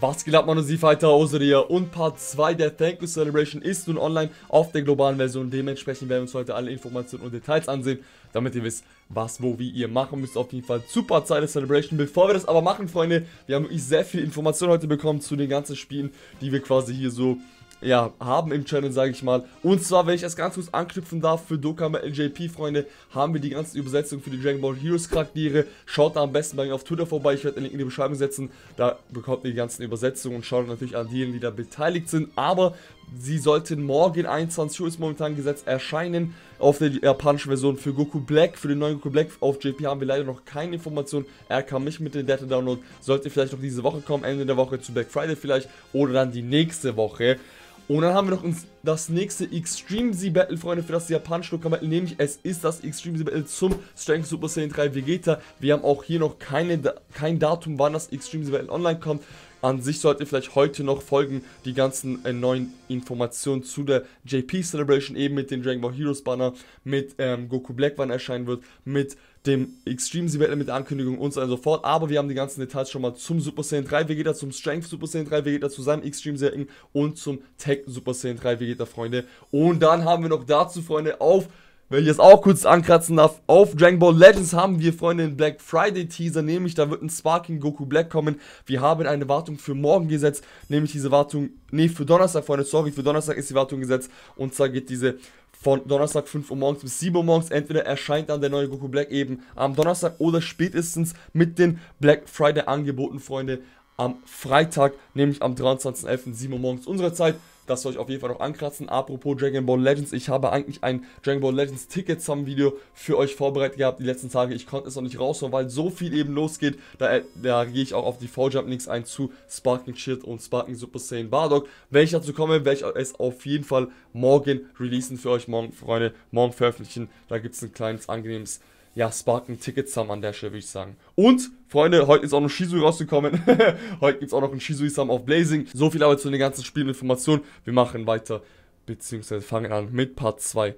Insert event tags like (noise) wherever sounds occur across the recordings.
Was geht ab, meine Seafighter, Osir hier und Part 2 der Thank You Celebration ist nun online auf der globalen Version. Dementsprechend werden wir uns heute alle Informationen und Details ansehen, damit ihr wisst, was, wo, wie ihr machen müsst. Auf jeden Fall super Zeit der Celebration. Bevor wir das aber machen, Freunde, wir haben wirklich sehr viel Informationen heute bekommen zu den ganzen Spielen, die wir quasi hier so ja, haben im Channel, sage ich mal. Und zwar, wenn ich das ganz kurz anknüpfen darf, für Dokama LJP, Freunde, haben wir die ganzen Übersetzungen für die Dragon Ball Heroes Charaktere. Schaut da am besten bei mir auf Twitter vorbei, ich werde den Link in die Beschreibung setzen. Da bekommt ihr die ganzen Übersetzungen und schaut natürlich an diejenigen, die da beteiligt sind. Aber sie sollten morgen 21 Uhr ist momentan gesetzt erscheinen auf der japanischen Version für Goku Black. Für den neuen Goku Black auf JP haben wir leider noch keine Informationen. Er kam nicht mit dem Data Download. Sollte vielleicht noch diese Woche kommen, Ende der Woche zu Black Friday vielleicht oder dann die nächste Woche. Und dann haben wir noch das nächste Extreme Z Battle, Freunde, für das japanische Dokkan Battle, nämlich es ist das Extreme Z Battle zum Strength Super Saiyan 3 Vegeta. Wir haben auch hier noch keine, kein Datum, wann das Extreme Z Battle online kommt. An sich sollte vielleicht heute noch folgen die ganzen äh, neuen Informationen zu der JP Celebration, eben mit dem Dragon Ball Heroes Banner, mit ähm, Goku Black, wann erscheinen wird, mit dem Extreme Event mit der Ankündigung und so weiter Aber wir haben die ganzen Details schon mal zum Super Saiyan 3 Vegeta, zum Strength Super Saiyan 3 Vegeta, zu seinem Extreme Saiyan und zum Tech Super Saiyan 3 Vegeta, Freunde. Und dann haben wir noch dazu, Freunde, auf wenn ich jetzt auch kurz ankratzen darf, auf Dragon Ball Legends haben wir, Freunde, den Black Friday Teaser, nämlich da wird ein Sparking Goku Black kommen. Wir haben eine Wartung für morgen gesetzt, nämlich diese Wartung, nee, für Donnerstag, Freunde, sorry, für Donnerstag ist die Wartung gesetzt. Und zwar geht diese von Donnerstag 5 Uhr morgens bis 7 Uhr morgens. Entweder erscheint dann der neue Goku Black eben am Donnerstag oder spätestens mit den Black Friday Angeboten, Freunde, am Freitag, nämlich am 23.11. 7 Uhr morgens unserer Zeit. Das soll ich auf jeden Fall noch ankratzen. Apropos Dragon Ball Legends, ich habe eigentlich ein Dragon Ball Legends Ticket Sum Video für euch vorbereitet gehabt die letzten Tage. Ich konnte es noch nicht raushauen, weil so viel eben losgeht. Da, äh, da gehe ich auch auf die V-Jump Links ein zu Sparking Shit und Sparking Super Saiyan Bardock. Wenn ich dazu komme, werde ich es auf jeden Fall morgen releasen für euch, morgen, Freunde, morgen veröffentlichen. Da gibt es ein kleines angenehmes ja, Sparken-Tickets haben an der Stelle, würde ich sagen. Und, Freunde, heute ist auch noch Shisui rausgekommen. (laughs) heute gibt es auch noch ein shisui sum auf Blazing. So viel aber zu den ganzen Spielinformationen. Wir machen weiter, beziehungsweise fangen an mit Part 2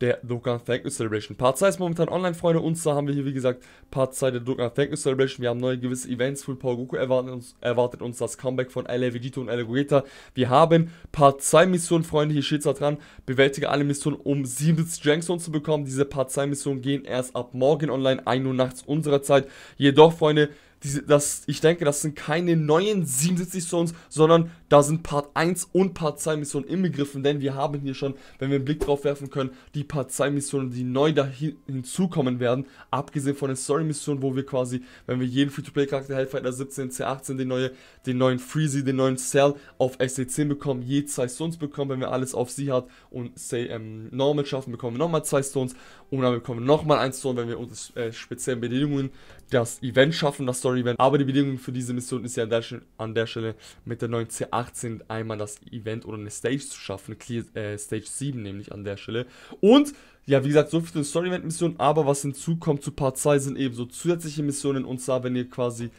der Dokkan Thank You Celebration. Part 2 ist momentan online, Freunde. Und zwar haben wir hier, wie gesagt, Part 2 der Dokkan Thank You Celebration. Wir haben neue gewisse Events. Full Power Goku erwartet uns, erwartet uns das Comeback von LA Vegito und LA Gogeta. Wir haben Part 2 Missionen, Freunde. Hier steht es dran. Bewältige alle Missionen, um 77 Drankstones zu bekommen. Diese Part 2 Missionen gehen erst ab morgen online, 1 Uhr nachts unserer Zeit. Jedoch, Freunde, diese, das, ich denke, das sind keine neuen 77 Stones, sondern da sind Part 1 und Part 2 Missionen inbegriffen, denn wir haben hier schon, wenn wir einen Blick drauf werfen können, die Part 2 Missionen, die neu da hinzukommen werden, abgesehen von den Story Missionen, wo wir quasi, wenn wir jeden Free-to-Play Charakter Hellfighter 17, C18, den, neue, den neuen Freezy, den neuen Cell auf SC10 bekommen, je zwei Stones bekommen, wenn wir alles auf sie hat und say, ähm, Normal schaffen, bekommen wir nochmal zwei Stones und dann bekommen wir nochmal ein Stone, wenn wir unter äh, speziellen Bedingungen das Event schaffen, das Story Story-Event. Aber die Bedingung für diese Mission ist ja an der, an der Stelle mit der neuen c 18 einmal das Event oder eine Stage zu schaffen. Clear, äh, Stage 7 nämlich an der Stelle. Und ja, wie gesagt, so viel zur Story-Event-Mission. Aber was hinzukommt zu Part 2 sind eben so zusätzliche Missionen. Und zwar, wenn ihr quasi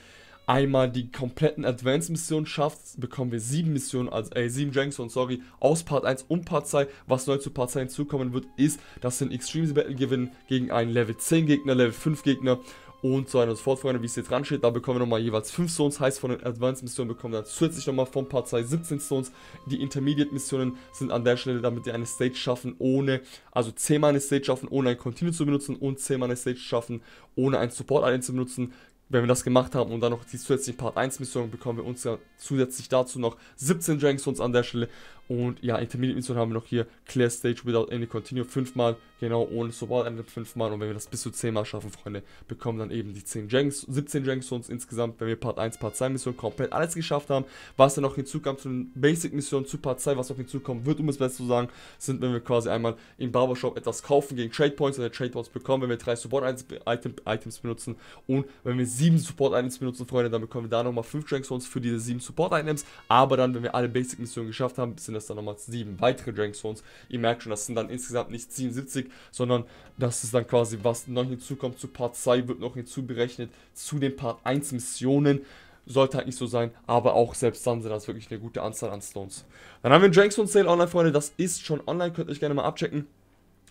einmal die kompletten Advanced-Missionen schafft, bekommen wir sieben Missionen, also äh, sieben und sorry, aus Part 1 und Part 2. Was neu zu Part 2 hinzukommen wird, ist, dass wir ein Extreme Battle gewinnen gegen einen Level 10 Gegner, Level 5 Gegner und so weiter und so fort, Freunde, wie es jetzt dran steht. Da bekommen wir nochmal jeweils 5 Stones, heißt von den Advanced Missionen bekommen wir dann zusätzlich nochmal von Part 2 17 Stones. Die Intermediate Missionen sind an der Stelle, damit wir eine Stage schaffen, ohne, also 10 mal eine Stage schaffen, ohne ein Continue zu benutzen und 10 mal eine Stage schaffen, ohne ein Support Alien zu benutzen. Wenn wir das gemacht haben und dann noch die zusätzlichen Part 1 Missionen bekommen wir uns ja zusätzlich dazu noch 17 Dragon Stones an der Stelle und ja, Intermediate Mission haben wir noch hier Clear Stage Without Any Continue fünfmal, genau, ohne Sobald endet fünfmal. Und wenn wir das bis zu zehnmal schaffen, Freunde, bekommen dann eben die 10 Janks, 17 uns insgesamt, wenn wir Part 1, Part 2 Mission komplett alles geschafft haben. Was dann noch hinzukam zu den Basic Missionen, zu Part 2, was noch hinzukommen wird, um es besser zu sagen, sind, wenn wir quasi einmal im Barbershop etwas kaufen gegen Trade Points oder Trade Points bekommen, wenn wir drei Support -Item Items benutzen und wenn wir sieben Support Items benutzen, Freunde, dann bekommen wir da nochmal 5 uns für diese sieben Support Items. Aber dann, wenn wir alle Basic Missionen geschafft haben, sind sind das dann nochmal sieben weitere Dragon Stones. Ihr merkt schon, das sind dann insgesamt nicht 77, sondern das ist dann quasi, was noch hinzukommt zu Part 2, wird noch hinzuberechnet zu den Part 1 Missionen. Sollte halt nicht so sein, aber auch selbst dann sind das wirklich eine gute Anzahl an Stones. Dann haben wir einen Dragon Stone Sale online, Freunde. Das ist schon online, könnt ihr euch gerne mal abchecken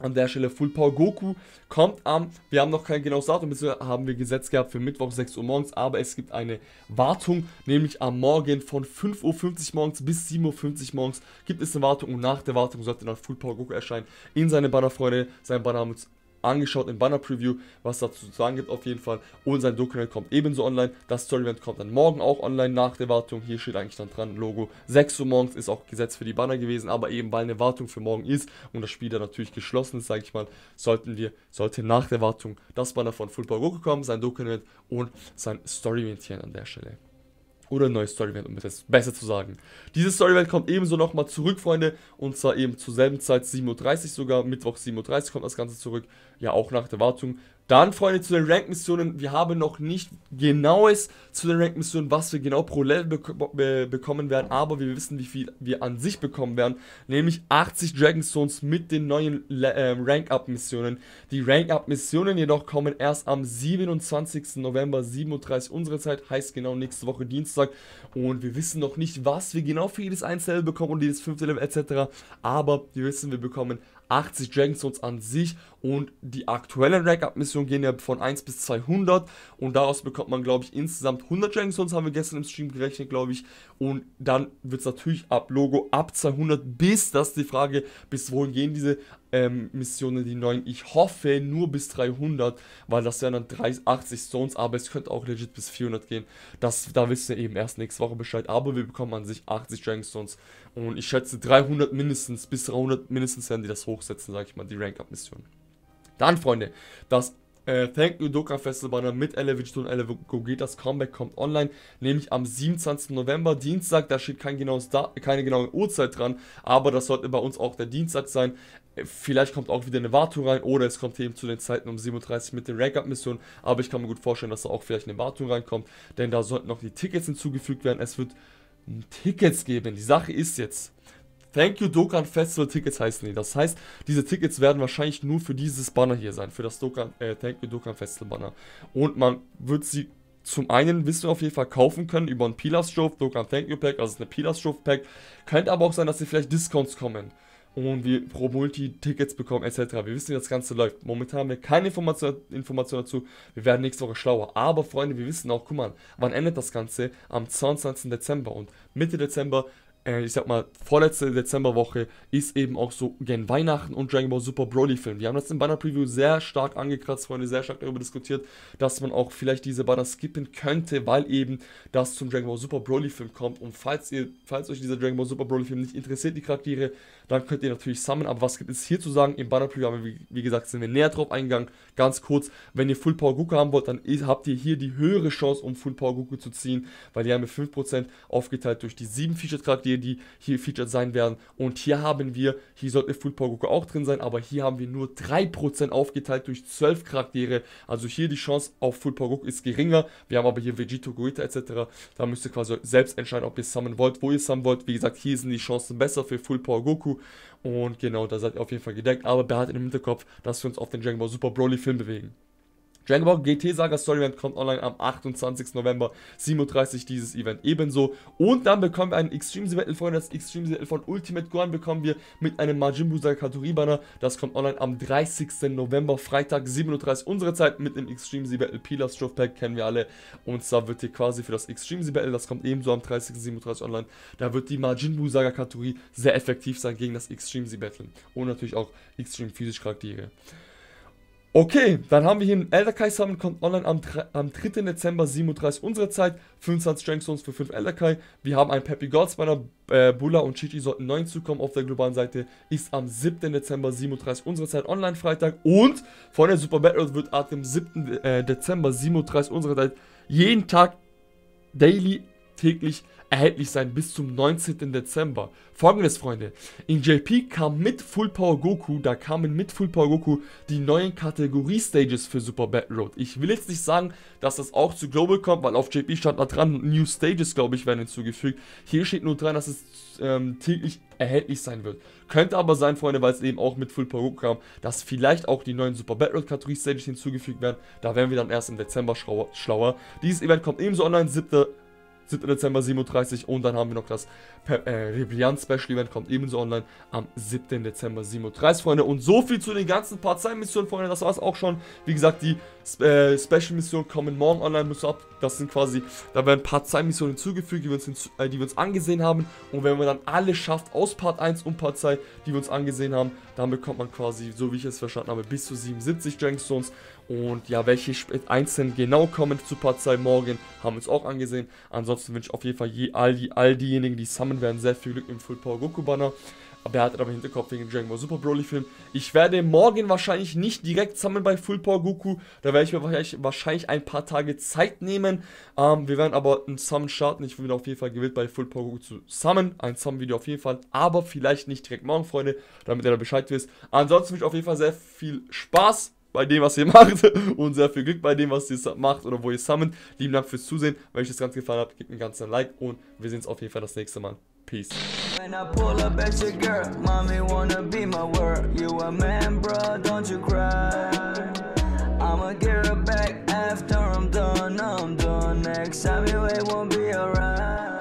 an der Stelle Full Power Goku kommt am, wir haben noch kein genaues Datum, bisher haben wir Gesetz gehabt für Mittwoch 6 Uhr morgens, aber es gibt eine Wartung, nämlich am Morgen von 5.50 Uhr morgens bis 7.50 Uhr morgens gibt es eine Wartung und nach der Wartung sollte dann Full Power Goku erscheinen in seine Bannerfreunde, sein Banner angeschaut im Banner Preview, was dazu zu sagen gibt auf jeden Fall. Und sein Dokument kommt ebenso online. Das Story Event kommt dann morgen auch online nach der Wartung. Hier steht eigentlich dann dran, Logo 6 Uhr morgens ist auch gesetzt für die Banner gewesen, aber eben weil eine Wartung für morgen ist und das Spiel dann natürlich geschlossen ist, sage ich mal, sollten wir, sollte nach der Wartung das Banner von Football Goku kommen, sein Dokument und sein Story Event hier an der Stelle. Oder eine neue Storywelt, um es besser zu sagen. Diese Storywelt kommt ebenso nochmal zurück, Freunde. Und zwar eben zur selben Zeit, 7.30 Uhr sogar. Mittwoch 7.30 Uhr kommt das Ganze zurück. Ja, auch nach der Wartung. Dann, Freunde, zu den Rank-Missionen. Wir haben noch nicht genaues zu den Rank-Missionen, was wir genau pro Level bek be bekommen werden. Aber wir wissen, wie viel wir an sich bekommen werden. Nämlich 80 Dragonstones mit den neuen äh, Rank-Up-Missionen. Die Rank-Up-Missionen jedoch kommen erst am 27. November, 37 unsere Zeit. Heißt genau nächste Woche Dienstag. Und wir wissen noch nicht, was wir genau für jedes einzelne bekommen und jedes fünfte Level etc. Aber wir wissen, wir bekommen 80. 80 Dragonstones an sich und die aktuellen Rack-Up-Missionen gehen ja von 1 bis 200 und daraus bekommt man, glaube ich, insgesamt 100 Dragonstones, haben wir gestern im Stream gerechnet, glaube ich. Und dann wird es natürlich ab Logo ab 200 bis, das ist die Frage, bis wohin gehen diese ähm, Missionen, die neuen. Ich hoffe nur bis 300, weil das wären dann 30, 80 Stones, aber es könnte auch legit bis 400 gehen. Das, da wissen wir eben erst nächste Woche Bescheid, aber wir bekommen an sich 80 Dragon Stones und ich schätze 300 mindestens, bis 300 mindestens werden die das hochsetzen, sag ich mal, die Rank-Up-Missionen. Dann, Freunde, das äh, Thank You Doka Festival mit Elevich und Elevich das Comeback kommt online, nämlich am 27. November, Dienstag, da steht kein genaues da keine genaue Uhrzeit dran, aber das sollte bei uns auch der Dienstag sein. Äh, vielleicht kommt auch wieder eine Wartung rein oder es kommt eben zu den Zeiten um 37 mit den Rank-Up-Missionen, aber ich kann mir gut vorstellen, dass da auch vielleicht eine Wartung reinkommt, denn da sollten noch die Tickets hinzugefügt werden. Es wird hm, Tickets geben. Die Sache ist jetzt, Thank you Dokkan Festival Tickets heißen die. Das heißt, diese Tickets werden wahrscheinlich nur für dieses Banner hier sein, für das Dokkan, äh, Thank you Dokkan Festival Banner. Und man wird sie zum einen wirst du auf jeden Fall kaufen können über ein Pilas Shop, Dokkan Thank You Pack, also eine Pilas Shop Pack. Könnte aber auch sein, dass sie vielleicht Discounts kommen und wir pro Multi Tickets bekommen etc. Wir wissen, wie das Ganze läuft. Momentan haben wir keine Information, Information dazu. Wir werden nächste Woche schlauer. Aber Freunde, wir wissen auch, guck mal, wann endet das Ganze? Am 22. Dezember. Und Mitte Dezember äh, ich sag mal, vorletzte Dezemberwoche ist eben auch so gen Weihnachten und Dragon Ball Super Broly Film. Wir haben das im Banner Preview sehr stark angekratzt, Freunde, sehr stark darüber diskutiert, dass man auch vielleicht diese Banner skippen könnte, weil eben das zum Dragon Ball Super Broly Film kommt. Und falls ihr, falls euch dieser Dragon Ball Super Broly Film nicht interessiert, die Charaktere, dann könnt ihr natürlich sammeln. Aber was gibt es hier zu sagen? Im Banner Preview haben wir, wie, gesagt, sind wir näher drauf eingegangen. Ganz kurz, wenn ihr Full Power Goku haben wollt, dann habt ihr hier die höhere Chance, um Full Power Goku zu ziehen, weil die haben wir 5% aufgeteilt durch die 7 Featured Charaktere, die hier featured sein werden. Und hier haben wir, hier sollte Full Power Goku auch drin sein, aber hier haben wir nur 3% aufgeteilt durch 12 Charaktere. Also hier die Chance auf Full Power Goku ist geringer. Wir haben aber hier Vegito, Goita etc. Da müsst ihr quasi selbst entscheiden, ob ihr sammeln wollt, wo ihr sammeln wollt. Wie gesagt, hier sind die Chancen besser für Full Power Goku. Und genau, da seid ihr auf jeden Fall gedeckt. Aber behaltet im Hinterkopf, dass wir uns auf den Dragon Ball Super Broly Film bewegen. Dragon Ball GT Saga Story Event kommt online am 28. November 37 dieses Event ebenso. Und dann bekommen wir einen Extreme Battle, Freunde. Das Extreme Battle von Ultimate Gohan bekommen wir mit einem Majin Buu Saga Katori Banner. Das kommt online am 30. November, Freitag, 7.30 Uhr unsere Zeit mit dem Extreme Battle Pilas Stroph Pack, kennen wir alle. Und zwar wird hier quasi für das Extreme Battle, das kommt ebenso am 30. Uhr online, da wird die Majin Buu Saga Katori sehr effektiv sein gegen das Extreme Battle. Und natürlich auch Extreme Physisch Charaktere. Okay, dann haben wir hier einen Kai Summon, kommt online am, am 3. Dezember 37 unsere Zeit, 25 Strength Stones für 5 Elder Kai. Wir haben einen Peppy Goldspinner, äh, Bulla und Chichi sollten 9 zukommen auf der globalen Seite, ist am 7. Dezember 37 unsere Zeit online Freitag und von der Super Battle wird ab dem 7. Äh, Dezember 37 unsere Zeit jeden Tag daily täglich erhältlich sein bis zum 19. Dezember. Folgendes, Freunde. In JP kam mit Full Power Goku, da kamen mit Full Power Goku die neuen Kategorie-Stages für Super Battle Road. Ich will jetzt nicht sagen, dass das auch zu Global kommt, weil auf JP stand da dran, New Stages, glaube ich, werden hinzugefügt. Hier steht nur dran, dass es ähm, täglich erhältlich sein wird. Könnte aber sein, Freunde, weil es eben auch mit Full Power Goku kam, dass vielleicht auch die neuen Super Battle Kategorie Stages hinzugefügt werden. Da werden wir dann erst im Dezember schlauer. Dieses Event kommt ebenso online, 7. 7. Dezember 37 und dann haben wir noch das äh, Rebellion Special Event, kommt ebenso online am 7. Dezember 37, Freunde. Und so viel zu den ganzen part Partzeit-Missionen, Freunde, das war es auch schon. Wie gesagt, die äh, Special-Missionen kommen morgen online, müssen ab. Das sind quasi, da werden part Partzeit-Missionen hinzugefügt, die wir, uns äh, die wir uns angesehen haben. Und wenn man dann alle schafft aus Part 1 und Part 2, die wir uns angesehen haben, dann bekommt man quasi, so wie ich es verstanden habe, bis zu 77 Dragonstones. Und ja, welche einzelnen genau kommen zu Part 2 morgen, haben wir uns auch angesehen. Ansonsten wünsche ich auf jeden Fall je, all, die, all diejenigen, die sammeln werden, sehr viel Glück im Full Power Goku Banner. Aber er hat aber im Hinterkopf wegen Dragon Ball Super Broly Film. Ich werde morgen wahrscheinlich nicht direkt sammeln bei Full Power Goku. Da werde ich mir wahrscheinlich, ein paar Tage Zeit nehmen. Ähm, wir werden aber einen Summon starten. Ich bin auf jeden Fall gewillt, bei Full Power Goku zu summen. Ein Summon-Video auf jeden Fall. Aber vielleicht nicht direkt morgen, Freunde, damit ihr da Bescheid wisst. Ansonsten wünsche ich auf jeden Fall sehr viel Spaß bei dem, was ihr (laughs) macht und sehr viel Glück bei dem, was ihr macht oder wo ihr sammelt. Lieben Dank fürs Zusehen. Wenn euch das Ganze gefallen hat, gebt mir ganz ein Like und wir sehen uns auf jeden Fall das nächste Mal. Peace. When I pull up at your girl, mommy wanna be my word. You a man, bruh, don't you cry. I'ma get her back after I'm done, I'm done. Next time you ain't won't be alright.